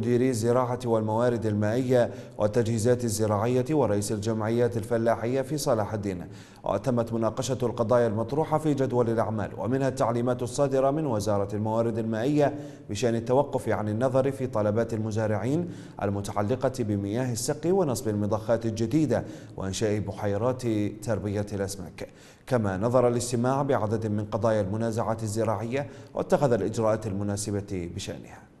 مديري الزراعة والموارد المائية والتجهيزات الزراعية ورئيس الجمعيات الفلاحية في صلاح الدين وتمت مناقشة القضايا المطروحة في جدول الأعمال ومنها التعليمات الصادرة من وزارة الموارد المائية بشأن التوقف عن النظر في طلبات المزارعين المتعلقة بمياه السقي ونصب المضخات الجديدة وإنشاء بحيرات تربية الأسماك كما نظر الاستماع بعدد من قضايا المنازعات الزراعية واتخذ الإجراءات المناسبة بشأنها